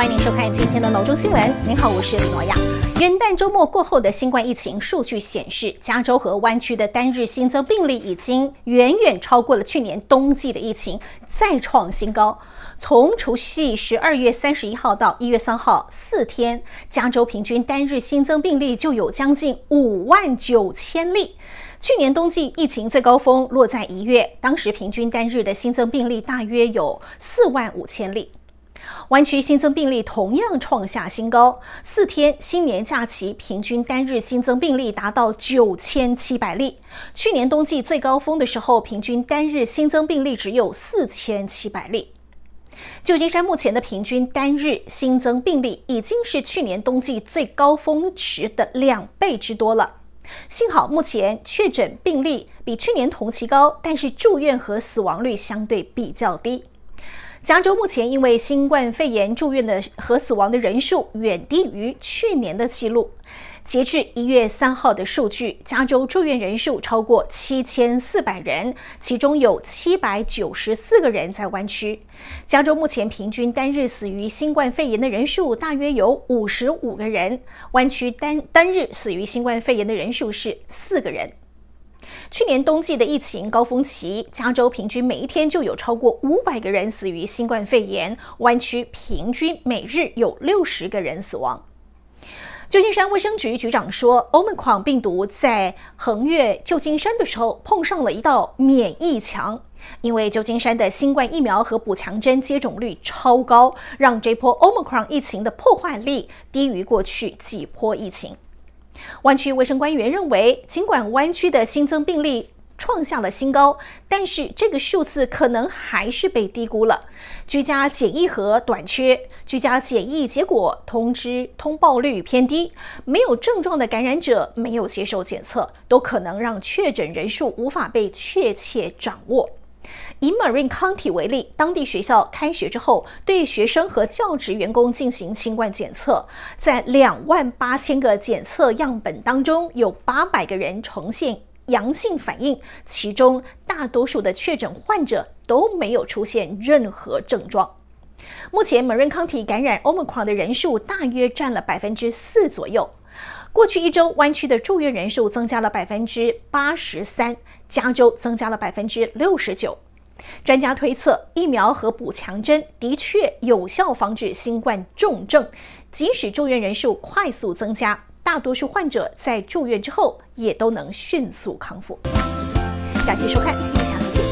欢迎您收看今天的《龙中新闻》。您好，我是李诺亚。元旦周末过后的新冠疫情数据显示，加州和湾区的单日新增病例已经远远超过了去年冬季的疫情，再创新高。从除夕十二月三十一号到一月三号，四天，加州平均单日新增病例就有将近五万九千例。去年冬季疫情最高峰落在一月，当时平均单日的新增病例大约有四万五千例。湾区新增病例同样创下新高，四天新年假期平均单日新增病例达到九千七百例。去年冬季最高峰的时候，平均单日新增病例只有四千七百例。旧金山目前的平均单日新增病例已经是去年冬季最高峰时的两倍之多了。幸好目前确诊病例比去年同期高，但是住院和死亡率相对比较低。加州目前因为新冠肺炎住院的和死亡的人数远低于去年的记录。截至一月三号的数据，加州住院人数超过七千四百人，其中有七百九十四个人在湾区。加州目前平均单日死于新冠肺炎的人数大约有五十五个人，湾区单单日死于新冠肺炎的人数是四个人。去年冬季的疫情高峰期，加州平均每一天就有超过五百个人死于新冠肺炎，湾区平均每日有六十个人死亡。旧金山卫生局局长说，Omicron 病毒在横越旧金山的时候碰上了一道免疫墙，因为旧金山的新冠疫苗和补强针接种率超高，让这波 Omicron 疫情的破坏力低于过去几波疫情。湾区卫生官员认为，尽管湾区的新增病例创下了新高，但是这个数字可能还是被低估了。居家检疫和短缺，居家检疫结果通知通报率偏低，没有症状的感染者没有接受检测，都可能让确诊人数无法被确切掌握。以 Marine County 为例，当地学校开学之后，对学生和教职员工进行新冠检测，在两万八千个检测样本当中，有八百个人呈现阳性反应，其中大多数的确诊患者都没有出现任何症状。目前，Marine County 感染 Omicron 的人数大约占了百分之四左右。过去一周，湾区的住院人数增加了百分之八十三，加州增加了百分之六十九。专家推测，疫苗和补强针的确有效防止新冠重症，即使住院人数快速增加，大多数患者在住院之后也都能迅速康复。感谢收看，下次见。